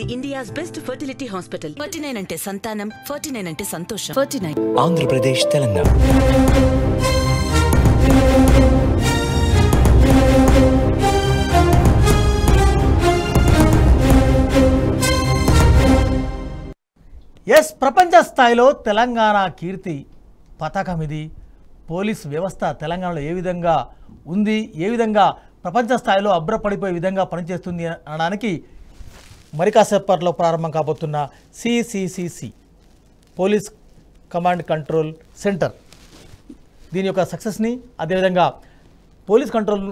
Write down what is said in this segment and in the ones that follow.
ఇది India's best fertility hospital forty nine అంటే సంతానం ఫర్టీ నైన్ అంటే సంతోషం forty nine Andhra Pradesh Telangana yes ప్రపంచ స్థాయిలో తెలంగాణ కీర్తి పతాకం ఇది పోలీస్ వ్యవస్థ తెలంగాణలో ఏ విధంగా ఉంది ఏ విధంగా ప్రపంచ స్థాయిలో అబ్రపడిపోయే విధంగా పనిచేస్తుంది అనడానికి మరి కాసేపట్లో ప్రారంభం కాబోతున్న C C C C police command control centre దీని యొక్క సక్సెస్ని అదేవిధంగా పోలీస్ కంట్రోల్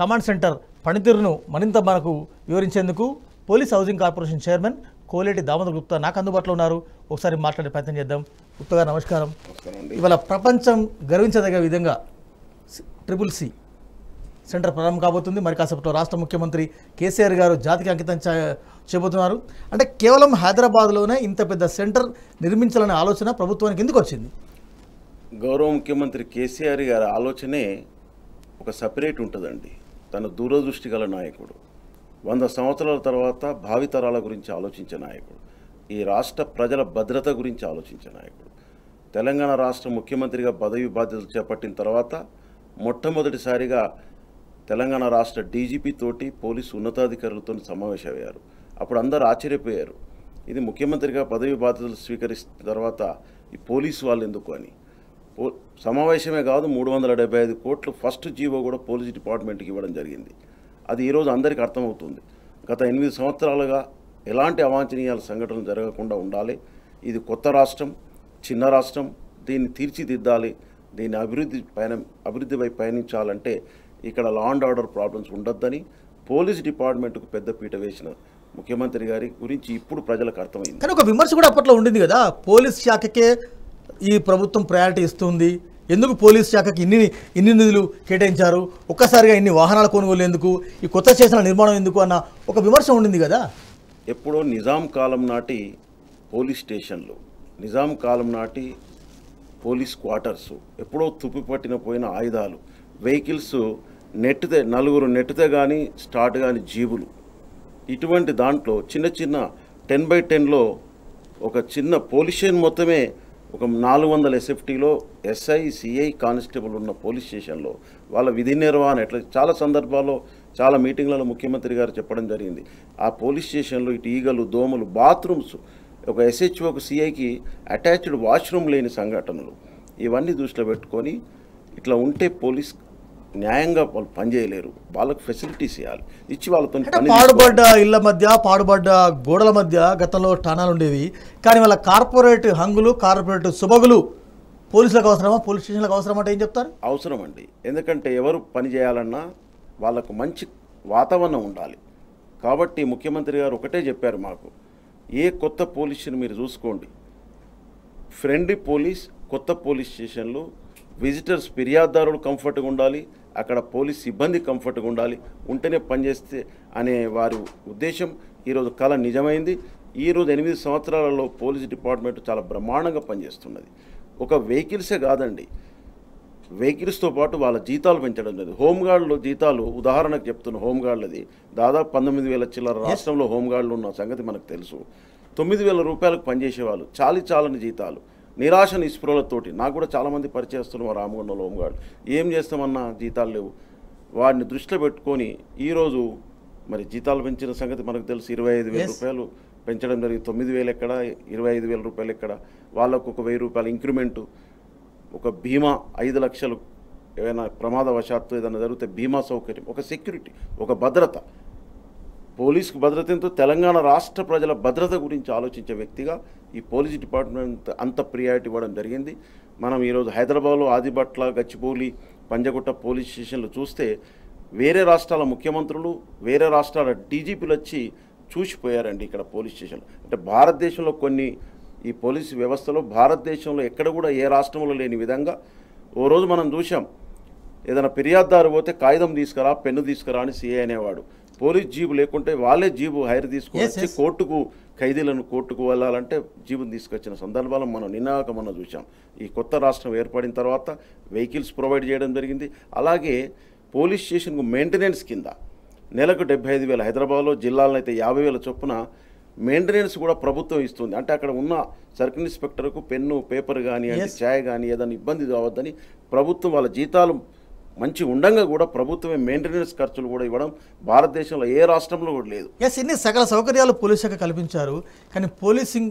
కమాండ్ సెంటర్ పనితీరును మరింత మనకు వివరించేందుకు police housing corporation chairman Koleti Damodar Gupta నాకు అందుబాటులో ఉన్నారు ఒకసారి మాట్లాడే ప్రయత్నం చేద్దాం గుప్తా నమస్కారం ఇవాళ ప్రపంచం గర్వించదగ్గ విధంగా ట్రిపుల్ సి సెంటర్ ప్రారంభం కాబోతుంది మరి కాసేపట్లో రాష్ట్ర ముఖ్యమంత్రి కేసీఆర్ గారు జాతికి అంకితం చేయబోతున్నారు అంటే కేవలం హైదరాబాద్లోనే ఇంత పెద్ద సెంటర్ నిర్మించాలనే ఆలోచన ప్రభుత్వానికి ఎందుకు వచ్చింది గౌరవ ముఖ్యమంత్రి కేసీఆర్ గారి ఆలోచనే ఒక సపరేట్ ఉంటుందండి తన దూరదృష్టి గల నాయకుడు వంద సంవత్సరాల తర్వాత భావితరాల గురించి ఆలోచించే నాయకుడు ఈ రాష్ట్ర ప్రజల భద్రత గురించి ఆలోచించే నాయకుడు తెలంగాణ రాష్ట్ర ముఖ్యమంత్రిగా పదవి బాధ్యతలు చేపట్టిన తర్వాత మొట్టమొదటిసారిగా తెలంగాణ రాష్ట్ర డీజీపీ తోటి పోలీసు ఉన్నతాధికారులతో సమావేశమయ్యారు అప్పుడు అందరు ఆశ్చర్యపోయారు ఇది ముఖ్యమంత్రిగా పదవి బాధ్యతలు స్వీకరిస్తున్న తర్వాత ఈ పోలీసు వాళ్ళు ఎందుకు అని పో సమావేశమే కాదు మూడు వందల డెబ్బై ఐదు కోట్లు ఫస్ట్ జీవో కూడా పోలీస్ డిపార్ట్మెంట్కి ఇవ్వడం జరిగింది అది ఈరోజు అందరికీ అర్థమవుతుంది గత ఎనిమిది సంవత్సరాలుగా ఎలాంటి అవాంఛనీయాల సంఘటనలు జరగకుండా ఉండాలి ఇది కొత్త రాష్ట్రం చిన్న రాష్ట్రం దీన్ని తీర్చిదిద్దాలి దీన్ని అభివృద్ధి పయనం అభివృద్ధిపై పయనించాలంటే ఇక్కడ లా అండ్ ఆర్డర్ ప్రాబ్లమ్స్ ఉండొద్దని పోలీస్ డిపార్ట్మెంట్కు పెద్ద పీట వేసిన ముఖ్యమంత్రి గారి గురించి ఇప్పుడు ప్రజలకు అర్థమైంది కానీ ఒక విమర్శ కూడా అప్పట్లో ఉండింది కదా పోలీస్ శాఖకే ఈ ప్రభుత్వం ప్రయారిటీ ఇస్తుంది ఎందుకు పోలీస్ శాఖకి ఇన్ని ఇన్ని నిధులు కేటాయించారు ఒక్కసారిగా ఇన్ని వాహనాల కొనుగోలు ఎందుకు ఈ కొత్త చేసిన నిర్మాణం ఎందుకు అన్న ఒక విమర్శ ఉండింది కదా ఎప్పుడో నిజాం కాలం నాటి పోలీస్ స్టేషన్లు నిజాం కాలం నాటి పోలీస్ క్వార్టర్స్ ఎప్పుడో తుప్పిపట్టిన పోయిన ఆయుధాలు వెహికల్స్ నెట్టితే నలుగురు నెట్టితే కానీ స్టార్ట్ కానీ జీబులు ఇటువంటి దాంట్లో చిన్న చిన్న టెన్ బై టెన్లో ఒక చిన్న పోలీషన్ మొత్తమే ఒక నాలుగు వందల ఎస్ఎఫ్టీలో ఎస్ఐ సిఐ కానిస్టేబుల్ ఉన్న పోలీస్ స్టేషన్లో వాళ్ళ విధి నిర్వహణ ఎట్లా చాలా సందర్భాల్లో చాలా మీటింగ్లలో ముఖ్యమంత్రి గారు చెప్పడం జరిగింది ఆ పోలీస్ స్టేషన్లో ఇటు ఈగలు దోమలు బాత్రూమ్స్ ఒక ఒక సిఐకి అటాచ్డ్ వాష్రూమ్ లేని సంఘటనలు ఇవన్నీ దృష్టిలో పెట్టుకొని ఇట్లా ఉంటే పోలీస్ న్యాయంగా వాళ్ళు పనిచేయలేరు వాళ్ళకి ఫెసిలిటీస్ ఇవ్వాలి ఇచ్చి వాళ్ళతో పాడుబడ్డ ఇళ్ల మధ్య పాడుబడ్డ గోడల మధ్య గతంలో ఠాణాలు ఉండేవి కానీ వాళ్ళ కార్పొరేట్ హంగులు కార్పొరేట్ సుబగులు పోలీసులకు అవసరమా పోలీస్ స్టేషన్లకు అవసరం అంటే ఏం చెప్తారు అవసరం అండి ఎందుకంటే ఎవరు పని చేయాలన్నా వాళ్ళకు మంచి వాతావరణం ఉండాలి కాబట్టి ముఖ్యమంత్రి గారు ఒకటే చెప్పారు మాకు ఏ కొత్త పోలీసుని మీరు చూసుకోండి ఫ్రెండ్లీ పోలీస్ కొత్త పోలీస్ స్టేషన్లు విజిటర్స్ ఫిర్యాదుదారులు కంఫర్ట్గా ఉండాలి అక్కడ పోలీస్ సిబ్బంది కంఫర్ట్గా ఉండాలి ఉంటేనే పనిచేస్తే అనే వారి ఉద్దేశం ఈరోజు కళ నిజమైంది ఈరోజు ఎనిమిది సంవత్సరాలలో పోలీస్ డిపార్ట్మెంట్ చాలా బ్రహ్మాండంగా పనిచేస్తున్నది ఒక వెహికల్సే కాదండి వెహికల్స్తో పాటు వాళ్ళ జీతాలు పెంచడం లేదు హోంగార్డులు జీతాలు ఉదాహరణకు చెప్తున్న హోంగార్డులది దాదాపు పంతొమ్మిది వేల చిల్లర రాష్ట్రంలో హోంగార్డులు ఉన్న సంగతి మనకు తెలుసు తొమ్మిది వేల రూపాయలకు పనిచేసేవాళ్ళు చాలి చాలని జీతాలు నిరాశ నిస్పృహలతోటి నాకు కూడా చాలామంది పరిచయస్తున్నారు రామగుండంలో ఓంగాడు ఏం చేస్తామన్నా జీతాలు లేవు వాడిని దృష్టిలో పెట్టుకొని ఈరోజు మరి జీతాలు పెంచిన సంగతి మనకు తెలుసు ఇరవై ఐదు వేల రూపాయలు పెంచడం జరిగింది తొమ్మిది వేలు ఎక్కడ ఇరవై ఐదు వేల రూపాయలు ఎక్కడ వాళ్ళకు ఒక వెయ్యి రూపాయల ఇంక్రిమెంటు ఒక బీమా ఐదు లక్షలు ఏమైనా ప్రమాదవశాత్తు ఏదైనా జరిగితే బీమా సౌకర్యం ఒక సెక్యూరిటీ ఒక భద్రత పోలీసుకు భద్రతతో తెలంగాణ రాష్ట్ర ప్రజల భద్రత గురించి ఆలోచించే వ్యక్తిగా ఈ పోలీస్ డిపార్ట్మెంట్ అంత ప్రియారిటీ ఇవ్వడం జరిగింది మనం ఈరోజు హైదరాబాద్లో ఆదిబట్ల గచ్చిపోలి పంజగుట్ట పోలీస్ స్టేషన్లు చూస్తే వేరే రాష్ట్రాల ముఖ్యమంత్రులు వేరే రాష్ట్రాల డీజీపీలు వచ్చి చూసిపోయారండి ఇక్కడ పోలీస్ స్టేషన్ అంటే భారతదేశంలో కొన్ని ఈ పోలీసు వ్యవస్థలో భారతదేశంలో ఎక్కడ కూడా ఏ రాష్ట్రంలో లేని విధంగా ఓ రోజు మనం చూసాం ఏదైనా ఫిర్యాదుదారు పోతే కాగితం తీసుకురా పెన్ను తీసుకురా అని సీఏ అనేవాడు పోలీస్ జీబు లేకుంటే వాళ్ళే జీబు హైర్ తీసుకొని కోర్టుకు ఖైదీలను కోర్టుకు వెళ్ళాలంటే జీబుని తీసుకొచ్చిన సందర్భాలను మనం నినాక మనం చూసాం ఈ కొత్త రాష్ట్రం ఏర్పడిన తర్వాత వెహికల్స్ ప్రొవైడ్ చేయడం జరిగింది అలాగే పోలీస్ స్టేషన్కు మెయింటెనెన్స్ కింద నెలకు డెబ్బై ఐదు వేల హైదరాబాద్లో జిల్లాలను అయితే యాభై వేల చొప్పున మెయింటెనెన్స్ కూడా ప్రభుత్వం ఇస్తుంది అంటే అక్కడ ఉన్న సర్కిల్ ఇన్స్పెక్టర్కు పెన్ను పేపర్ కానీ ఛాయ్ కానీ ఏదైనా ఇబ్బంది కావద్దని ప్రభుత్వం వాళ్ళ జీతాలు మంచి ఉండంగా కూడా ప్రభుత్వమే మెయింటెనెన్స్ ఖర్చులు కూడా ఇవ్వడం భారతదేశంలో ఏ రాష్ట్రంలో కూడా లేదు ఎస్ ఇన్ని సకల సౌకర్యాలు పోలీస్ శాఖ కల్పించారు కానీ పోలీసింగ్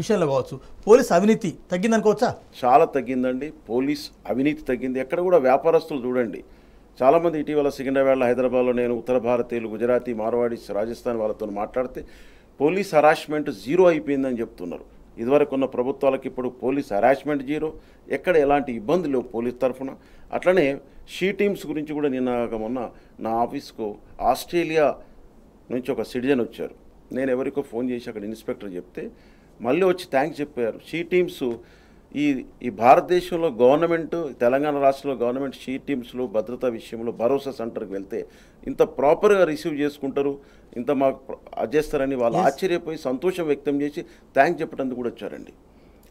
విషయంలో కావచ్చు పోలీస్ అవినీతి తగ్గిందనుకోవచ్చా చాలా తగ్గిందండి పోలీస్ అవినీతి తగ్గింది ఎక్కడ కూడా వ్యాపారస్తులు చూడండి చాలామంది ఇటీవల సికింద్రాబాద్లో హైదరాబాద్లో నేను ఉత్తర భారతీయులు గుజరాతీ మార్వాడీస్ రాజస్థాన్ వాళ్ళతో మాట్లాడితే పోలీస్ హరాస్మెంట్ జీరో అయిపోయిందని చెప్తున్నారు ఇదివరకు ఉన్న ప్రభుత్వాలకు ఇప్పుడు పోలీస్ హరాస్మెంట్ జీరో ఎక్కడ ఎలాంటి ఇబ్బంది లేవు పోలీస్ తరఫున అట్లనే షీ టీమ్స్ గురించి కూడా నిన్న మొన్న నా ఆఫీస్కు ఆస్ట్రేలియా నుంచి ఒక సిటిజన్ వచ్చారు నేను ఎవరికో ఫోన్ చేసి అక్కడ ఇన్స్పెక్టర్ చెప్తే మళ్ళీ వచ్చి థ్యాంక్స్ చెప్పారు షీ టీమ్స్ ఈ ఈ భారతదేశంలో గవర్నమెంట్ తెలంగాణ రాష్ట్రంలో గవర్నమెంట్ షీ టీమ్స్లో భద్రతా విషయంలో భరోసా సెంటర్కి వెళ్తే ఇంత ప్రాపర్గా రిసీవ్ చేసుకుంటారు ఇంత మాకు చేస్తారని వాళ్ళు ఆశ్చర్యపోయి సంతోషం వ్యక్తం చేసి థ్యాంక్స్ చెప్పడానికి కూడా వచ్చారండి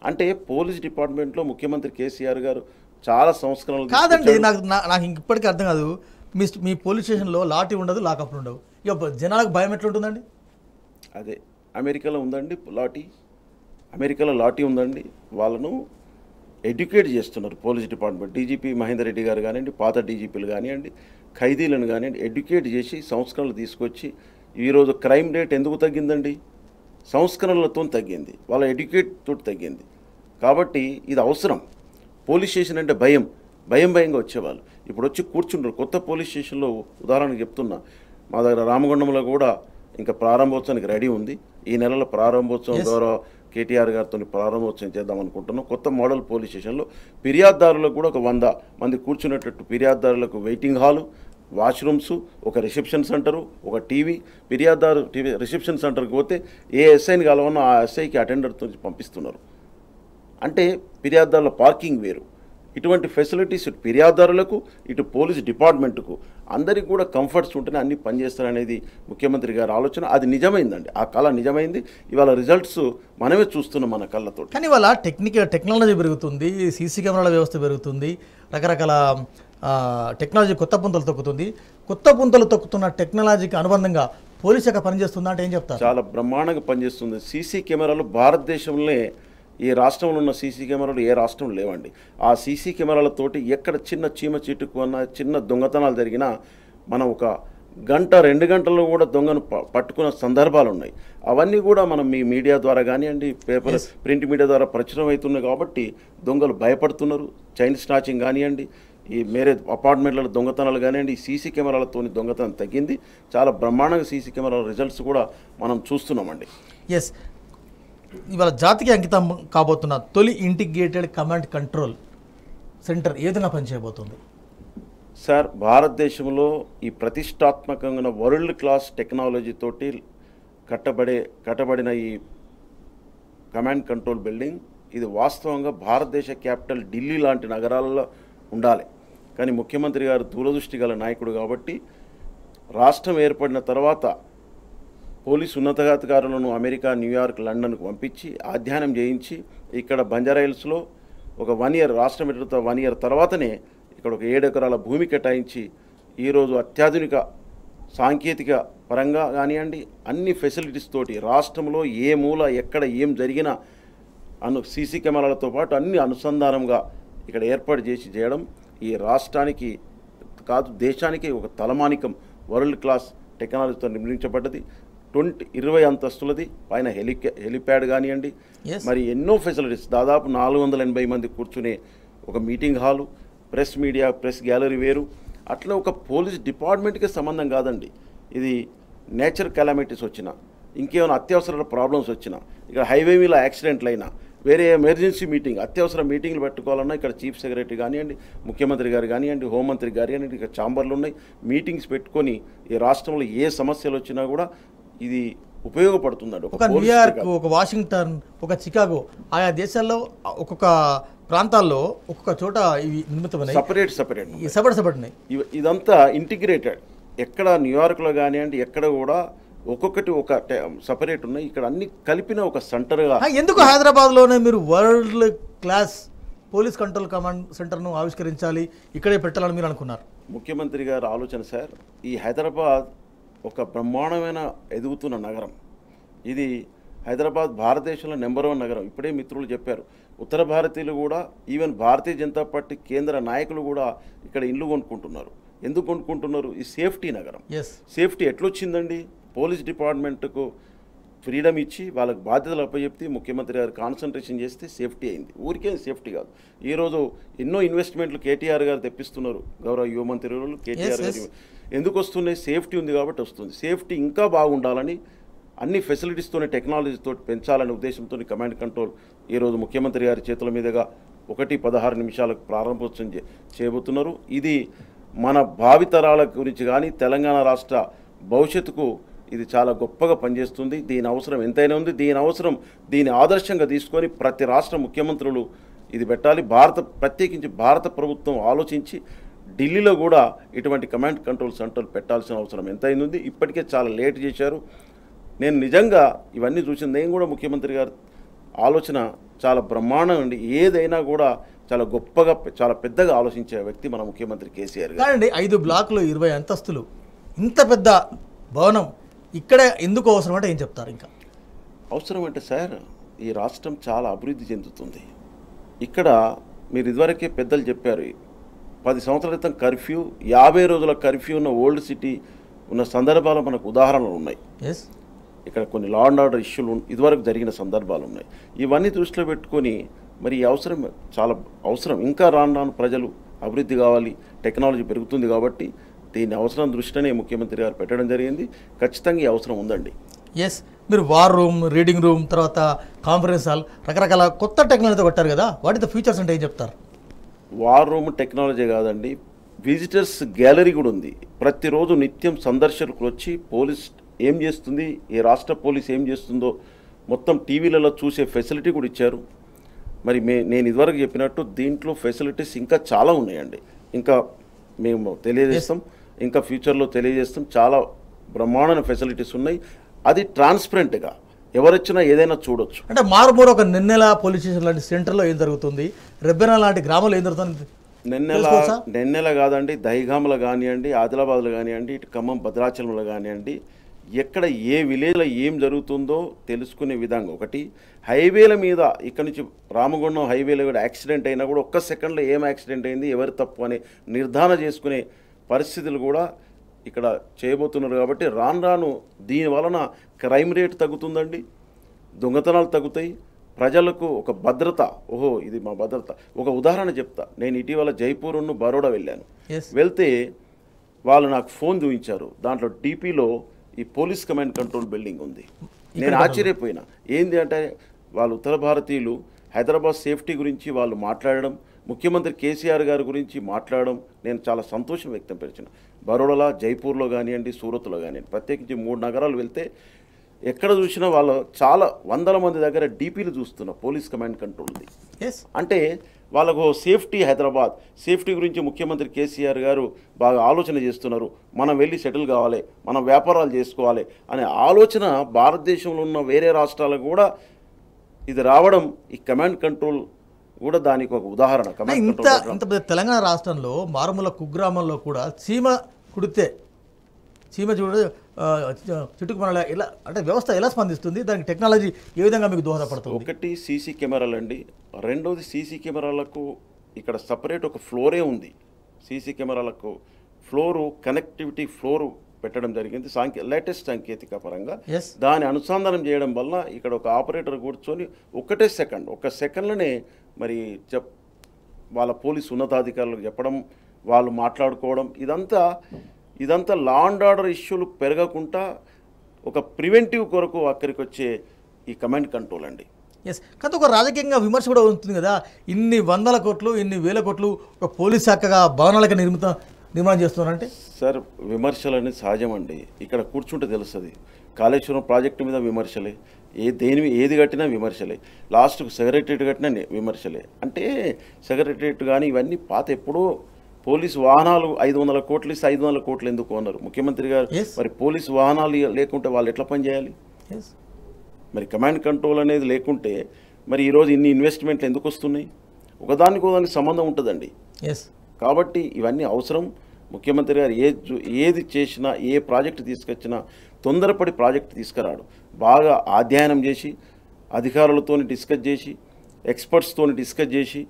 అంటే పోలీస్ డిపార్ట్మెంట్లో ముఖ్యమంత్రి కేసీఆర్ గారు చాలా సంస్కరణలు కాదండి నాకు నాకు ఇప్పటికీ అర్థం కాదు మీ మీ పోలీస్ స్టేషన్లో లాఠీ ఉండదు లాకప్లు ఉండవు ఇక జనాలకు భయం ఎట్లుంటుందండి అదే అమెరికాలో ఉందండి లాఠీ అమెరికాలో లాటీ ఉందండి వాళ్ళను ఎడ్యుకేట్ చేస్తున్నారు police department DGP Mahender Reddy గారు కానివ్వండి పాత డీజీపీలు కానివ్వండి ఖైదీలను కానివ్వండి ఎడ్యుకేట్ చేసి సంస్కరణలు తీసుకొచ్చి ఈరోజు క్రైమ్ రేట్ ఎందుకు తగ్గిందండి సంస్కరణలతో తగ్గింది వాళ్ళ ఎడ్యుకేట్ తోటి తగ్గింది కాబట్టి ఇది అవసరం పోలీస్ స్టేషన్ అంటే భయం భయం భయంగా వచ్చేవాళ్ళు ఇప్పుడు వచ్చి కూర్చుంటారు కొత్త పోలీస్ స్టేషన్లో ఉదాహరణకు చెప్తున్నా మా దగ్గర రామగుండంలో కూడా ఇంకా ప్రారంభోత్సవానికి రెడీ ఉంది ఈ నెలలో ప్రారంభోత్సవం ద్వారా కేటీఆర్ గారితో ప్రారంభోత్సవం చేద్దాం అనుకుంటున్నాం కొత్త మోడల్ పోలీస్ స్టేషన్లో ఫిర్యాదుదారులకు కూడా ఒక వంద మంది కూర్చునేటట్టు ఫిర్యాదుదారులకు వెయిటింగ్ హాలు వాష్రూమ్స్ ఒక రిసెప్షన్ సెంటరు ఒక టీవీ ఫిర్యాదుదారు టీవీ రిసెప్షన్ సెంటర్కి పోతే ఏ ఎస్ఐని కలవనో ఆ ఎస్ఐకి అటెండర్తో పంపిస్తున్నారు అంటే ఫిర్యాదుదారుల పార్కింగ్ వేరు ఇటువంటి ఫెసిలిటీస్ ఇటు ఫిర్యాదుదారులకు ఇటు పోలీస్ డిపార్ట్మెంట్కు అందరికీ కూడా కంఫర్ట్స్ ఉంటేనే అన్ని పనిచేస్తారనేది ముఖ్యమంత్రి గారి ఆలోచన అది నిజమైందండి ఆ కళ నిజమైంది ఇవాళ రిజల్ట్స్ మనమే చూస్తున్నాం మన కళ్ళతో కానీ ఇవాళ టెక్నిక్ టెక్నాలజీ పెరుగుతుంది సీసీ కెమెరాల వ్యవస్థ పెరుగుతుంది రకరకాల టెక్నాలజీ కొత్త పుంతలు తొక్కుతుంది కొత్త పుంతలు తొక్కుతున్న టెక్నాలజీకి అనుబంధంగా పోలీసు శాఖ పనిచేస్తుందా అంటే ఏం చెప్తారు చాలా బ్రహ్మాండంగా పనిచేస్తుంది సీసీ కెమెరాలు భారతదేశంలో ఈ రాష్ట్రంలో ఉన్న సీసీ కెమెరాలు ఏ రాష్ట్రం లేవండి ఆ సీసీ కెమెరాలతోటి ఎక్కడ చిన్న చీమ చీటుకు అన్న చిన్న దొంగతనాలు జరిగినా మనం ఒక గంట రెండు గంటల్లో కూడా దొంగను పట్టుకున్న సందర్భాలు ఉన్నాయి అవన్నీ కూడా మనం మీ మీడియా ద్వారా కానివ్వండి పేపర్ ప్రింట్ మీడియా ద్వారా ప్రచురం అవుతున్నాయి కాబట్టి దొంగలు భయపడుతున్నారు చైన్ స్నాచింగ్ కానివ్వండి ఈ మేరేజ్ అపార్ట్మెంట్లలో దొంగతనాలు కానివ్వండి ఈ సీసీ కెమెరాలతో దొంగతనం తగ్గింది చాలా బ్రహ్మాండంగా సీసీ కెమెరాల రిజల్ట్స్ కూడా మనం చూస్తున్నామండి ఎస్ ఇవాళ జాతికి అంకితం కాబోతున్న తొలి ఇంటిగ్రేటెడ్ కమాండ్ కంట్రోల్ సెంటర్ ఏదైనా పనిచేయబోతుంది సార్ భారతదేశంలో ఈ ప్రతిష్టాత్మకంగా వరల్డ్ క్లాస్ టెక్నాలజీ తోటి కట్టబడే కట్టబడిన ఈ కమాండ్ కంట్రోల్ బిల్డింగ్ ఇది వాస్తవంగా భారతదేశ క్యాపిటల్ ఢిల్లీ లాంటి నగరాల్లో ఉండాలి కానీ ముఖ్యమంత్రి గారు దూరదృష్టి గల నాయకుడు కాబట్టి రాష్ట్రం ఏర్పడిన తర్వాత పోలీసు ఉన్నతాధికారులను అమెరికా న్యూయార్క్ లండన్కు పంపించి అధ్యయనం చేయించి ఇక్కడ బంజారాయిల్స్లో ఒక వన్ ఇయర్ రాష్ట్రం ఎటుతో వన్ ఇయర్ తర్వాతనే ఇక్కడ ఒక ఏడు ఎకరాల భూమి కేటాయించి ఈరోజు అత్యాధునిక సాంకేతిక పరంగా కానివ్వండి అన్ని ఫెసిలిటీస్ తోటి రాష్ట్రంలో ఏ మూల ఎక్కడ ఏం జరిగినా అను సీసీ కెమెరాలతో పాటు అన్ని అనుసంధానంగా ఇక్కడ ఏర్పాటు చేసి చేయడం ఈ రాష్ట్రానికి కాదు దేశానికి ఒక తలమానికం వరల్డ్ క్లాస్ టెక్నాలజీతో నిర్మించబడ్డది ట్వంటీ ఇరవై అంతస్తులది పైన హెలికా హెలిప్యాడ్ కానివ్వండి మరి ఎన్నో ఫెసిలిటీస్ దాదాపు నాలుగు వందల ఎనభై మంది కూర్చునే ఒక meeting hall press media press gallery వేరు అట్లా ఒక పోలీస్ డిపార్ట్మెంట్కి సంబంధం కాదండి ఇది నేచర్ కెలామిటీస్ వచ్చిన ఇంకేమైనా అత్యవసర ప్రాబ్లమ్స్ వచ్చినా ఇక్కడ హైవే మీద యాక్సిడెంట్లు అయినా వేరే ఎమర్జెన్సీ మీటింగ్ అత్యవసర మీటింగ్లు పెట్టుకోవాలన్నా ఇక్కడ చీఫ్ సెక్రటరీ కానివ్వండి ముఖ్యమంత్రి గారు కానివ్వండి హోంమంత్రి గారు కానివ్వండి ఇక్కడ ఛాంబర్లు ఉన్నాయి మీటింగ్స్ పెట్టుకొని ఈ రాష్ట్రంలో ఏ సమస్యలు వచ్చినా కూడా ఇది ఉపయోగపడుతుందండి ఒక న్యూయార్క్ ఒక వాషింగ్టన్ ఒక చికాగో ఆయా దేశాల్లో ఒక్కొక్క ప్రాంతాల్లో ఒక్కొక్క చోట ఇవి నిర్మితమైన సపరేట్ సపరేట్ సపరేట్ సపరేట్ ఇదంతా ఇంటిగ్రేటెడ్ ఎక్కడ న్యూయార్క్లో కానివ్వండి ఎక్కడ కూడా ఒక్కొక్కటి ఒక సపరేట్ ఉన్నాయి ఇక్కడ అన్ని కలిపిన ఒక సెంటర్గా ఎందుకు హైదరాబాద్లోనే మీరు world class police control command సెంటర్ను ఆవిష్కరించాలి ఇక్కడే పెట్టాలని మీరు అనుకున్నారు ముఖ్యమంత్రి గారు ఆలోచన సార్ ఈ హైదరాబాద్ ఒక బ్రహ్మాండమైన ఎదుగుతున్న నగరం ఇది హైదరాబాద్ భారతదేశంలో నెంబర్ వన్ నగరం ఇప్పుడే మిత్రులు చెప్పారు ఉత్తర భారతీయులు కూడా ఈవెన్ భారతీయ జనతా పార్టీ కేంద్ర నాయకులు కూడా ఇక్కడ ఇల్లు కొనుక్కుంటున్నారు ఎందుకు కొనుక్కుంటున్నారు ఈ సేఫ్టీ నగరం సేఫ్టీ ఎట్లొచ్చిందండి పోలీస్ డిపార్ట్మెంట్కు ఫ్రీడమ్ ఇచ్చి వాళ్ళకి బాధ్యతలు అప్పచెప్తి ముఖ్యమంత్రి గారు కాన్సన్ట్రేషన్ చేస్తే సేఫ్టీ అయింది ఊరికే సేఫ్టీ కాదు ఈరోజు ఎన్నో ఇన్వెస్ట్మెంట్లు కేటీఆర్ గారు తెప్పిస్తున్నారు గౌరవ యువ మంత్రి కేటీఆర్ గారు ఎందుకు వస్తున్నాయి సేఫ్టీ ఉంది కాబట్టి వస్తుంది సేఫ్టీ ఇంకా బాగుండాలని అన్ని ఫెసిలిటీస్తోనే టెక్నాలజీతో పెంచాలనే ఉద్దేశంతో కమాండ్ కంట్రోల్ ఈరోజు ముఖ్యమంత్రి గారి చేతుల మీదుగా ఒకటి పదహారు నిమిషాలకు ప్రారంభోత్సవం చేయబోతున్నారు ఇది మన భావితరాల గురించి కానీ తెలంగాణ రాష్ట్ర భవిష్యత్తుకు ఇది చాలా గొప్పగా పనిచేస్తుంది దీని అవసరం ఎంతైనా ఉంది దీని అవసరం దీని ఆదర్శంగా తీసుకొని ప్రతి రాష్ట్ర ముఖ్యమంత్రులు ఇది పెట్టాలి భారత ప్రత్యేకించి భారత ప్రభుత్వం ఆలోచించి ఢిల్లీలో కూడా ఇటువంటి కమాండ్ కంట్రోల్ సెంటర్లు పెట్టాల్సిన అవసరం ఎంతైంది ఉంది ఇప్పటికే చాలా లేట్ చేశారు నేను నిజంగా ఇవన్నీ చూసిన నేను కూడా ముఖ్యమంత్రి గారు ఆలోచన చాలా బ్రహ్మాండం అండి ఏదైనా కూడా చాలా గొప్పగా చాలా పెద్దగా ఆలోచించే వ్యక్తి మన ముఖ్యమంత్రి కేసీఆర్ గారు ఐదు బ్లాకులు ఇరవై అంతస్తులు ఇంత పెద్ద భవనం ఇక్కడ ఎందుకు అవసరం అంటే ఏం చెప్తారు ఇంకా అవసరం అంటే సార్ ఈ రాష్ట్రం చాలా అభివృద్ధి చెందుతుంది ఇక్కడ మీరు ఇదివరకే పెద్దలు చెప్పారు పది సంవత్సరాల క్రితం కర్ఫ్యూ యాభై రోజుల కర్ఫ్యూ ఉన్న ఓల్డ్ సిటీ ఉన్న సందర్భాలు మనకు ఉదాహరణలు ఉన్నాయి ఇక్కడ కొన్ని లా అండ్ ఆర్డర్ ఇష్యూలు ఇదివరకు జరిగిన సందర్భాలు ఉన్నాయి ఇవన్నీ దృష్టిలో పెట్టుకొని మరి ఈ అవసరం చాలా అవసరం ఇంకా రాను రాను ప్రజలు అభివృద్ధి కావాలి టెక్నాలజీ పెరుగుతుంది కాబట్టి దీని అవసరం దృష్టినే ముఖ్యమంత్రి గారు పెట్టడం జరిగింది ఖచ్చితంగా ఈ అవసరం ఉందండి ఎస్ మీరు వార్ రూమ్ రీడింగ్ రూమ్ తర్వాత కాన్ఫరెన్స్ హాల్ రకరకాల కొత్త టెక్నాలజీతో కొట్టారు కదా వాటి ఫీచర్స్ ఫ్యూచర్స్ అంటే ఏం చెప్తారు వార్ రూమ్ టెక్నాలజీ కాదండి విజిటర్స్ గ్యాలరీ కూడా ఉంది ప్రతిరోజు నిత్యం సందర్శకులు వచ్చి పోలీస్ ఏం చేస్తుంది ఈ రాష్ట్ర పోలీస్ ఏం చేస్తుందో మొత్తం టీవీలలో చూసే ఫెసిలిటీ కూడా ఇచ్చారు మరి మే నేను ఇదివరకు చెప్పినట్టు దీంట్లో ఫెసిలిటీస్ ఇంకా చాలా ఉన్నాయండి ఇంకా మేము తెలియజేస్తాం ఇంకా ఫ్యూచర్లో తెలియజేస్తాం చాలా బ్రహ్మాండమైన ఫెసిలిటీస్ ఉన్నాయి అది ట్రాన్స్పరెంట్గా ఎవరొచ్చినా ఏదైనా చూడొచ్చు అంటే మారుమూరు ఒక నిన్నెల పోలీస్ స్టేషన్ లాంటి సెంటర్లో ఏం జరుగుతుంది రెబ్బెన లాంటి గ్రామంలో ఏం జరుగుతుంది నిన్నెల నిన్నెల కాదండి దహిగాములు కానివ్వండి ఆదిలాబాద్లో కానివ్వండి ఇటు ఖమ్మం భద్రాచలంలో కానివ్వండి ఎక్కడ ఏ విలేజ్లో ఏం జరుగుతుందో తెలుసుకునే విధంగా ఒకటి హైవేల మీద ఇక్కడ నుంచి రామగుండం హైవేలో కూడా యాక్సిడెంట్ అయినా కూడా ఒక్క సెకండ్లో ఏం యాక్సిడెంట్ అయింది ఎవరు తప్పు అని నిర్ధారణ చేసుకునే పరిస్థితులు కూడా ఇక్కడ చేయబోతున్నారు కాబట్టి రాను రాను దీని వలన క్రైమ్ రేట్ తగ్గుతుందండి దొంగతనాలు తగ్గుతాయి ప్రజలకు ఒక భద్రత ఓహో ఇది మా భద్రత ఒక ఉదాహరణ చెప్తా నేను ఇటీవల జైపూర్ను బరోడా వెళ్ళాను వెళ్తే వాళ్ళు నాకు ఫోన్ చూపించారు దాంట్లో టీపీలో ఈ పోలీస్ కమాండ్ కంట్రోల్ బిల్డింగ్ ఉంది నేను ఆశ్చర్యపోయినా ఏంది అంటే వాళ్ళు ఉత్తర భారతీయులు హైదరాబాద్ సేఫ్టీ గురించి వాళ్ళు మాట్లాడడం ముఖ్యమంత్రి కేసీఆర్ గారి గురించి మాట్లాడడం నేను చాలా సంతోషం వ్యక్తం పరిచిన బరోడలా జైపూర్లో కానివ్వండి సూరత్లో కానివ్వండి ప్రత్యేకించి మూడు నగరాలు వెళ్తే ఎక్కడ చూసినా వాళ్ళు చాలా వందల మంది దగ్గర డీపీలు చూస్తున్నా పోలీస్ కమాండ్ కంట్రోల్ది అంటే వాళ్ళకు సేఫ్టీ హైదరాబాద్ సేఫ్టీ గురించి ముఖ్యమంత్రి కేసీఆర్ గారు బాగా ఆలోచన చేస్తున్నారు మనం వెళ్ళి సెటిల్ కావాలి మనం వ్యాపారాలు చేసుకోవాలి అనే ఆలోచన భారతదేశంలో ఉన్న వేరే రాష్ట్రాలకు కూడా ఇది రావడం ఈ కమాండ్ కంట్రోల్ కూడా దానికి ఒక ఉదాహరణ ఇంత ఇంత తెలంగాణ రాష్ట్రంలో మారుమూల కుగ్రామంలో కూడా చీమ కుడితే చీమ చూడ చుట్టుకు మన ఎలా అంటే వ్యవస్థ ఎలా స్పందిస్తుంది దానికి టెక్నాలజీ ఏ విధంగా మీకు దోహదపడుతుంది ఒకటి సీసీ కెమెరాలు అండి రెండోది సీసీ కెమెరాలకు ఇక్కడ సపరేట్ ఒక ఫ్లోరే ఉంది సీసీ కెమెరాలకు ఫ్లోరు కనెక్టివిటీ ఫ్లోరు పెట్టడం జరిగింది సాంకే లేటెస్ట్ సాంకేతిక పరంగా దాని అనుసంధానం చేయడం వల్ల ఇక్కడ ఒక ఆపరేటర్ కూర్చొని ఒకటే సెకండ్ ఒక సెకండ్లోనే మరి చెప్ వాళ్ళ పోలీసు ఉన్నతాధికారులకు చెప్పడం వాళ్ళు మాట్లాడుకోవడం ఇదంతా ఇదంతా లా అండ్ ఆర్డర్ ఇష్యూలు పెరగకుండా ఒక ప్రివెంటివ్ కొరకు అక్కడికి వచ్చే ఈ కమాండ్ కంట్రోల్ అండి ఎస్ కాదు ఒక రాజకీయంగా విమర్శ కూడా ఉంటుంది కదా ఇన్ని వందల కోట్లు ఇన్ని వేల కోట్లు ఒక పోలీస్ శాఖగా భవనాలకు నిర్మిత డిమాండ్ చేస్తున్నారంటే సార్ విమర్శలు అనేది సహజం అండి ఇక్కడ కూర్చుంటే తెలుస్తుంది కాళేశ్వరం ప్రాజెక్టు మీద విమర్శలే ఏ దేని ఏది కట్టినా విమర్శలే లాస్ట్కు సెక్రటరేట్ కట్టినా విమర్శలే అంటే సెక్రటరేట్ కానీ ఇవన్నీ పాత ఎప్పుడూ పోలీసు వాహనాలు ఐదు వందల కోట్లు ఇస్తే ఐదు వందల కోట్లు ఎందుకు అన్నారు ముఖ్యమంత్రి గారు మరి పోలీసు వాహనాలు లేకుంటే వాళ్ళు ఎట్లా పనిచేయాలి మరి కమాండ్ కంట్రోల్ అనేది లేకుంటే మరి ఈరోజు ఇన్ని ఇన్వెస్ట్మెంట్లు ఎందుకు వస్తున్నాయి ఒకదానికి ఒకదానికి సంబంధం ఉంటుందండి కాబట్టి ఇవన్నీ అవసరం ముఖ్యమంత్రి గారు ఏ ఏది చేసినా ఏ ప్రాజెక్టు తీసుకొచ్చినా తొందరపడి ప్రాజెక్టు తీసుకురాడు బాగా అధ్యయనం చేసి అధికారులతో డిస్కస్ చేసి ఎక్స్పర్ట్స్తో డిస్కస్ చేసి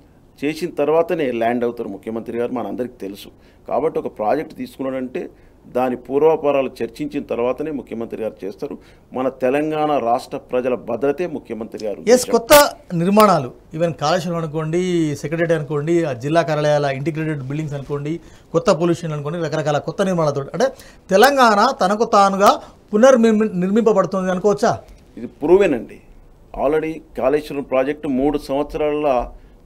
చేసిన తర్వాతనే ల్యాండ్ అవుతారు ముఖ్యమంత్రి గారు మనందరికీ తెలుసు కాబట్టి ఒక ప్రాజెక్ట్ తీసుకున్నాడంటే దాని పూర్వపరాలు చర్చించిన తర్వాతనే ముఖ్యమంత్రి గారు చేస్తారు మన తెలంగాణ రాష్ట్ర ప్రజల భద్రతే ముఖ్యమంత్రి గారు ఎస్ కొత్త నిర్మాణాలు ఈవెన్ కాళేశ్వరం అనుకోండి సెక్రటరీ అనుకోండి ఆ జిల్లా కార్యాలయాల ఇంటిగ్రేటెడ్ బిల్డింగ్స్ అనుకోండి కొత్త పొల్యూషన్ అనుకోండి రకరకాల కొత్త నిర్మాణాలతో అంటే తెలంగాణ తనకు తానుగా పునర్నిర్మి నిర్మింపబడుతుంది అనుకోవచ్చా ఇది ప్రూవెన్ అండి ఆల్రెడీ కాళేశ్వరం ప్రాజెక్టు మూడు సంవత్సరాల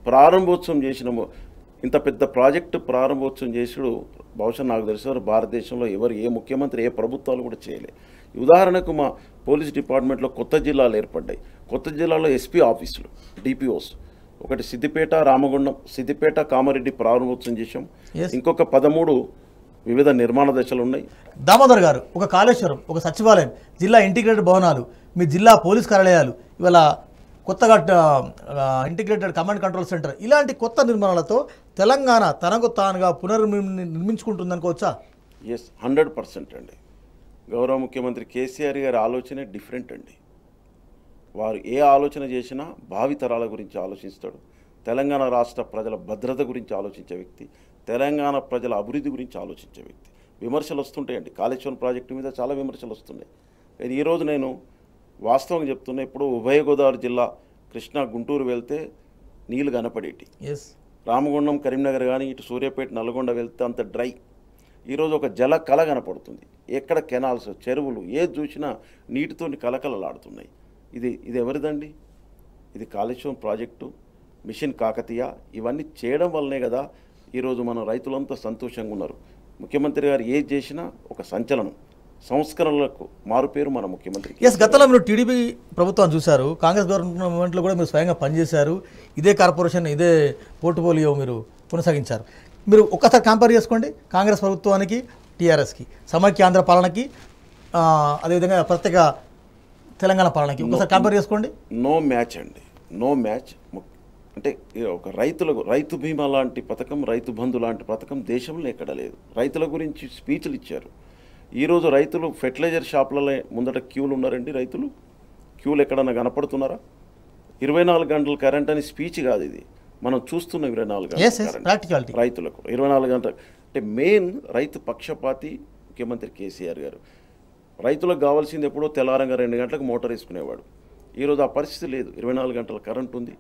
ప్రారంభోత్సవం చేసిన ఇంత పెద్ద ప్రాజెక్టు ప్రారంభోత్సవం చేసుడు బహుశా నాకు తెలిసిన భారతదేశంలో ఎవరు ఏ ముఖ్యమంత్రి ఏ ప్రభుత్వాలు కూడా చేయలే ఉదాహరణకు మా పోలీస్ డిపార్ట్మెంట్లో కొత్త జిల్లాలు ఏర్పడ్డాయి కొత్త జిల్లాలో ఎస్పీ ఆఫీసులు డిపిఓస్ ఒకటి సిద్దిపేట రామగుండం సిద్దిపేట కామారెడ్డి ప్రారంభోత్సవం చేశాం ఇంకొక పదమూడు వివిధ నిర్మాణ దశలు ఉన్నాయి దామోదర్ గారు ఒక కాళేశ్వరం ఒక సచివాలయం జిల్లా ఇంటిగ్రేటెడ్ భవనాలు మీ జిల్లా పోలీస్ కార్యాలయాలు ఇవాళ కొత్తగా ఇంటిగ్రేటెడ్ కమాండ్ కంట్రోల్ సెంటర్ ఇలాంటి కొత్త నిర్మాణాలతో తెలంగాణ తనకు తానుగా పునర్నిర్మించుకుంటుంది అనుకోవచ్చా ఎస్ హండ్రెడ్ పర్సెంట్ అండి గౌరవ ముఖ్యమంత్రి కేసీఆర్ గారి ఆలోచనే డిఫరెంట్ అండి వారు ఏ ఆలోచన చేసినా భావితరాల గురించి ఆలోచిస్తాడు తెలంగాణ రాష్ట్ర ప్రజల భద్రత గురించి ఆలోచించే వ్యక్తి తెలంగాణ ప్రజల అభివృద్ధి గురించి ఆలోచించే వ్యక్తి విమర్శలు వస్తుంటాయండి కాళేశ్వరం ప్రాజెక్టు మీద చాలా విమర్శలు వస్తున్నాయి కానీ ఈరోజు నేను వాస్తవం చెప్తున్నా ఇప్పుడు ఉభయ గోదావరి జిల్లా కృష్ణా గుంటూరు వెళ్తే నీళ్ళు కనపడేటి ఎస్ రామగుండం కరీంనగర్ కానీ ఇటు సూర్యాపేట నల్గొండ వెళ్తే అంత డ్రై ఈరోజు ఒక జల కళ కనపడుతుంది ఎక్కడ కెనాల్స్ చెరువులు ఏది చూసినా నీటితో కలకలలాడుతున్నాయి ఇది ఇది ఎవరిదండి ఇది కాళేశ్వరం ప్రాజెక్టు మిషన్ కాకతీయ ఇవన్నీ చేయడం వల్లనే కదా ఈరోజు మన రైతులంతా సంతోషంగా ఉన్నారు ముఖ్యమంత్రి గారు ఏది చేసినా ఒక సంచలనం సంస్కరణలకు మారు పేరు మన ముఖ్యమంత్రి ఎస్ గతంలో మీరు టీడీపీ ప్రభుత్వాన్ని చూశారు కాంగ్రెస్ గవర్నమెంట్లో కూడా మీరు స్వయంగా పనిచేశారు ఇదే కార్పొరేషన్ ఇదే పోర్ట్ఫోలియో మీరు కొనసాగించారు మీరు ఒక్కసారి కంపేర్ చేసుకోండి కాంగ్రెస్ ప్రభుత్వానికి టీఆర్ఎస్కి సమైక్యాంధ్ర పాలనకి అదేవిధంగా ప్రత్యేక తెలంగాణ పాలనకి ఒకసారి కంపేర్ చేసుకోండి నో మ్యాచ్ అండి నో మ్యాచ్ అంటే ఒక రైతులకు రైతు బీమా లాంటి పథకం రైతు బంధు లాంటి పథకం దేశంలో ఎక్కడ లేదు రైతుల గురించి స్పీచ్లు ఇచ్చారు ఈరోజు రైతులు ఫెర్టిలైజర్ షాపులలో ముందట క్యూలు ఉన్నారండి రైతులు క్యూలు ఎక్కడన్నా కనపడుతున్నారా ఇరవై నాలుగు గంటలు కరెంట్ అని స్పీచ్ కాదు ఇది మనం చూస్తున్న ఇరవై నాలుగు గంటల రైతులకు ఇరవై నాలుగు గంటలు అంటే మెయిన్ రైతు పక్షపాతి ముఖ్యమంత్రి కేసీఆర్ గారు రైతులకు కావాల్సింది ఎప్పుడో తెల్లారంగా రెండు గంటలకు మోటార్ వేసుకునేవాడు ఈరోజు ఆ పరిస్థితి లేదు ఇరవై నాలుగు గంటల కరెంట్ ఉంది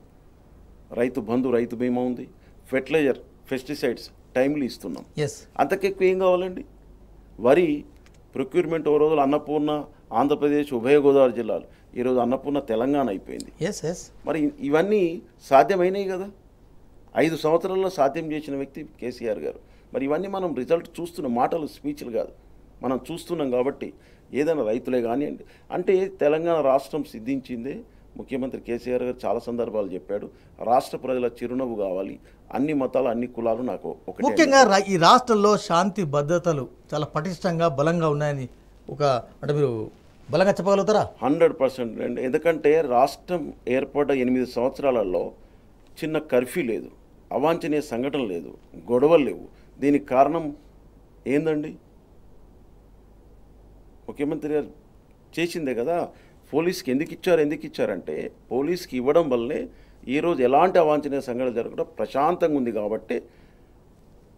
రైతు బంధు రైతు బీమా ఉంది ఫెర్టిలైజర్ పెస్టిసైడ్స్ టైంలీ ఇస్తున్నాం అంతకెక్కువ ఏం కావాలండి వరి ప్రొక్యూర్మెంట్ ఓ రోజులు అన్నపూర్ణ ఆంధ్రప్రదేశ్ ఉభయ గోదావరి జిల్లాలు ఈరోజు అన్నపూర్ణ తెలంగాణ అయిపోయింది ఎస్ ఎస్ మరి ఇవన్నీ సాధ్యమైనవి కదా ఐదు సంవత్సరాల్లో సాధ్యం చేసిన వ్యక్తి కేసీఆర్ గారు మరి ఇవన్నీ మనం రిజల్ట్ చూస్తున్న మాటలు స్పీచ్లు కాదు మనం చూస్తున్నాం కాబట్టి ఏదైనా రైతులే కానివ్వండి అంటే తెలంగాణ రాష్ట్రం సిద్ధించిందే ముఖ్యమంత్రి కేసీఆర్ గారు చాలా సందర్భాలు చెప్పాడు రాష్ట్ర ప్రజల చిరునవ్వు కావాలి అన్ని మతాలు అన్ని కులాలు నాకు ముఖ్యంగా ఈ రాష్ట్రంలో శాంతి భద్రతలు చాలా పటిష్టంగా బలంగా ఉన్నాయని ఒక అంటే మీరు బలంగా చెప్పగలుగుతారా హండ్రెడ్ పర్సెంట్ అండి ఎందుకంటే రాష్ట్రం ఏర్పడ్డ ఎనిమిది సంవత్సరాలలో చిన్న కర్ఫ్యూ లేదు అవాంఛనీయ సంఘటన లేదు గొడవలు లేవు దీనికి కారణం ఏందండి ముఖ్యమంత్రి గారు చేసిందే కదా పోలీస్కి ఎందుకు ఇచ్చారు ఎందుకు ఇచ్చారంటే పోలీస్కి ఇవ్వడం వల్లే ఈరోజు ఎలాంటి అవాంఛనీయ సంఘటన జరగడం ప్రశాంతంగా ఉంది కాబట్టి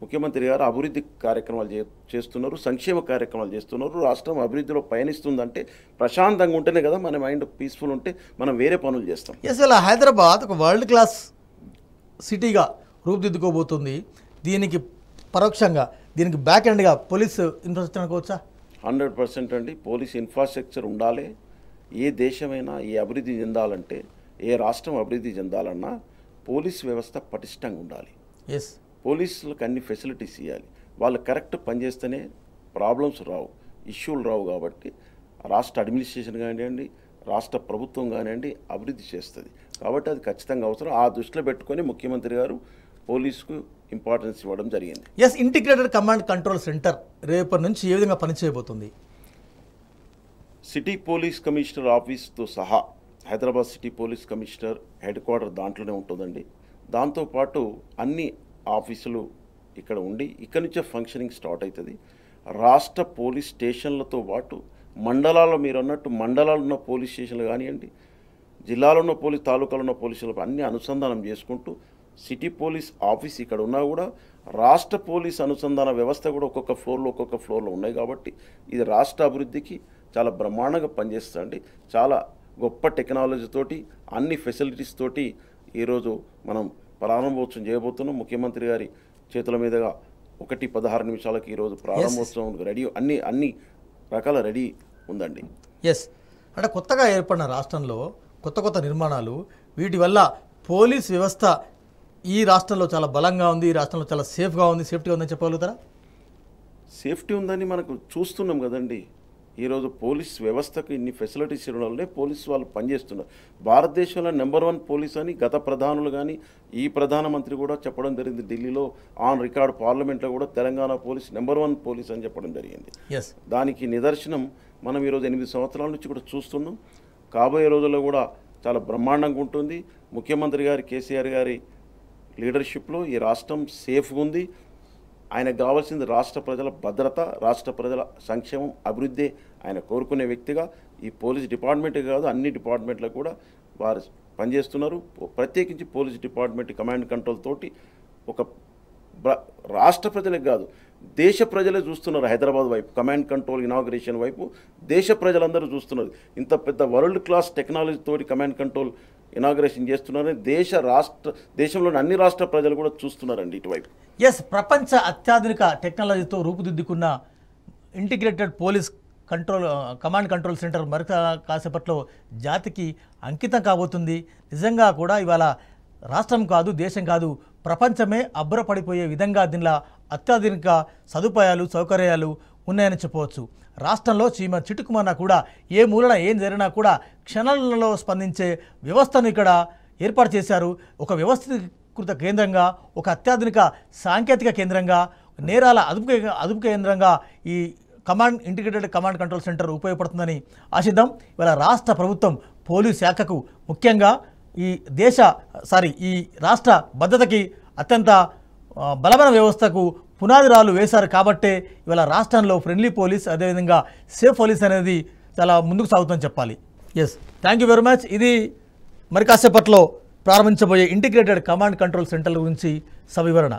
ముఖ్యమంత్రి గారు అభివృద్ధి కార్యక్రమాలు చేస్తున్నారు సంక్షేమ కార్యక్రమాలు చేస్తున్నారు రాష్ట్రం అభివృద్ధిలో పయనిస్తుందంటే ప్రశాంతంగా ఉంటేనే కదా మన మైండ్ పీస్ఫుల్ ఉంటే మనం వేరే పనులు చేస్తాం ఎస్ అలా హైదరాబాద్ ఒక వరల్డ్ క్లాస్ సిటీగా రూపుదిద్దుకోబోతుంది దీనికి పరోక్షంగా దీనికి బ్యాక్ ఎండ్గా పోలీసు ఇన్ఫ్రాస్ట్రక్చర్ అనుకోవచ్చా హండ్రెడ్ పర్సెంట్ అండి పోలీస్ ఇన్ఫ్రాస్ట్రక్చర్ ఉండాలి ఏ దేశమైనా ఏ అభివృద్ధి చెందాలంటే ఏ రాష్ట్రం అభివృద్ధి చెందాలన్నా పోలీస్ వ్యవస్థ పటిష్టంగా ఉండాలి ఎస్ పోలీసులకు అన్ని ఫెసిలిటీస్ ఇవ్వాలి వాళ్ళు కరెక్ట్ పనిచేస్తేనే ప్రాబ్లమ్స్ రావు ఇష్యూలు రావు కాబట్టి రాష్ట్ర అడ్మినిస్ట్రేషన్ కానివ్వండి రాష్ట్ర ప్రభుత్వం కానివ్వండి అభివృద్ధి చేస్తుంది కాబట్టి అది ఖచ్చితంగా అవసరం ఆ దృష్టిలో పెట్టుకొని ముఖ్యమంత్రి గారు పోలీసుకు ఇంపార్టెన్స్ ఇవ్వడం జరిగింది yes integrated command control centre రేపటి నుంచి ఏ విధంగా పనిచేయబోతుంది సిటీ పోలీస్ కమిషనర్ ఆఫీస్తో సహా Hyderabad city police commissioner headquarter దాంట్లోనే ఉంటుందండి దాంతోపాటు అన్ని ఆఫీసులు ఇక్కడ ఉండి ఇక్కడి నుంచే ఫంక్షనింగ్ స్టార్ట్ అవుతుంది రాష్ట్ర పోలీస్ స్టేషన్లతో పాటు మండలాల్లో మీరు అన్నట్టు మండలాలు ఉన్న పోలీస్ స్టేషన్లు కానివ్వండి జిల్లాలో ఉన్న పోలీస్ తాలూకాలో ఉన్న పోలీసులకు అన్ని అనుసంధానం చేసుకుంటూ సిటీ పోలీస్ ఆఫీస్ ఇక్కడ ఉన్నా కూడా రాష్ట్ర పోలీస్ అనుసంధాన వ్యవస్థ కూడా ఒక్కొక్క ఫ్లోర్లో ఒక్కొక్క ఫ్లోర్లో ఉన్నాయి కాబట్టి ఇది రాష్ట్ర అభివృద్ధికి చాలా బ్రహ్మాండంగా పనిచేస్తుందండి చాలా గొప్ప టెక్నాలజీతోటి అన్ని ఫెసిలిటీస్ తోటి ఈరోజు మనం ప్రారంభోత్సవం చేయబోతున్నాం ముఖ్యమంత్రి గారి చేతుల మీదుగా ఒకటి పదహారు నిమిషాలకి ఈరోజు ప్రారంభోత్సవం రెడీ అన్ని అన్ని రకాల రెడీ ఉందండి ఎస్ అంటే కొత్తగా ఏర్పడిన రాష్ట్రంలో కొత్త కొత్త నిర్మాణాలు వీటి వల్ల పోలీస్ వ్యవస్థ ఈ రాష్ట్రంలో చాలా బలంగా ఉంది ఈ రాష్ట్రంలో చాలా సేఫ్గా ఉంది సేఫ్టీగా ఉందని చెప్పగలుగుతారా సేఫ్టీ ఉందని మనకు చూస్తున్నాం కదండి ఈరోజు పోలీస్ వ్యవస్థకు ఇన్ని ఫెసిలిటీస్ ఇవ్వడం వల్లనే పోలీస్ వాళ్ళు పనిచేస్తున్నారు భారతదేశంలో నెంబర్ వన్ పోలీస్ అని గత ప్రధానులు కానీ ఈ ప్రధానమంత్రి కూడా చెప్పడం జరిగింది ఢిల్లీలో ఆన్ రికార్డ్ పార్లమెంట్లో కూడా Telangana police number one police అని చెప్పడం జరిగింది దానికి నిదర్శనం మనం ఈరోజు ఎనిమిది సంవత్సరాల నుంచి కూడా చూస్తున్నాం కాబోయే రోజుల్లో కూడా చాలా బ్రహ్మాండంగా ఉంటుంది ముఖ్యమంత్రి గారి కేసీఆర్ గారి లీడర్షిప్లో ఈ రాష్ట్రం సేఫ్గా ఉంది ఆయనకు కావాల్సింది రాష్ట్ర ప్రజల భద్రత రాష్ట్ర ప్రజల సంక్షేమం అభివృద్ధి ఆయన కోరుకునే వ్యక్తిగా ఈ పోలీస్ డిపార్ట్మెంట్ కాదు అన్ని డిపార్ట్మెంట్లకు కూడా వారు పనిచేస్తున్నారు ప్రత్యేకించి పోలీస్ డిపార్ట్మెంట్ కమాండ్ కంట్రోల్ తోటి ఒక రాష్ట్ర ప్రజలకు కాదు దేశ ప్రజలే చూస్తున్నారు హైదరాబాద్ వైపు కమాండ్ కంట్రోల్ ఇనాగ్రేషన్ వైపు దేశ ప్రజలందరూ చూస్తున్నారు ఇంత పెద్ద వరల్డ్ క్లాస్ టెక్నాలజీతోటి కమాండ్ కంట్రోల్ ఇనాగ్రేషన్ చేస్తున్నారని దేశ రాష్ట్ర దేశంలోని అన్ని రాష్ట్ర ప్రజలు కూడా చూస్తున్నారండి ఇటువైపు ఎస్ ప్రపంచ అత్యాధునిక టెక్నాలజీతో రూపుదిద్దుకున్న integrated police control command control centre మరొక కాసేపట్లో జాతికి అంకితం కాబోతుంది నిజంగా కూడా ఇవాళ రాష్ట్రం కాదు దేశం కాదు ప్రపంచమే అబ్బురపడిపోయే విధంగా దీనిలో అత్యాధునిక సదుపాయాలు సౌకర్యాలు ఉన్నాయని చెప్పవచ్చు రాష్ట్రంలో చీమ చిటుకుమన్నా కూడా ఏ మూలన ఏం జరిగినా కూడా క్షణంలో స్పందించే వ్యవస్థను ఇక్కడ ఏర్పాటు చేశారు ఒక వ్యవస్థీకృత కేంద్రంగా ఒక అత్యాధునిక సాంకేతిక కేంద్రంగా నేరాల అదుపు అదుపు కేంద్రంగా ఈ command integrated command control centre ఉపయోగపడుతుందని ఆశిద్దాం ఇవాళ రాష్ట్ర ప్రభుత్వం పోలీస్ శాఖకు ముఖ్యంగా ఈ దేశ సారీ ఈ రాష్ట్ర భద్రతకి అత్యంత బలమైన వ్యవస్థకు పునాది రాళ్ళు వేశారు కాబట్టే ఇవాళ రాష్ట్రంలో ఫ్రెండ్లీ పోలీస్ అదేవిధంగా సేఫ్ పోలీస్ అనేది చాలా ముందుకు సాగుతుందని చెప్పాలి yes thank you very much ఇది మరి కాసేపట్లో ప్రారంభించబోయే ఇంటిగ్రేటెడ్ కమాండ్ కంట్రోల్ సెంటర్ గురించి సవివరణ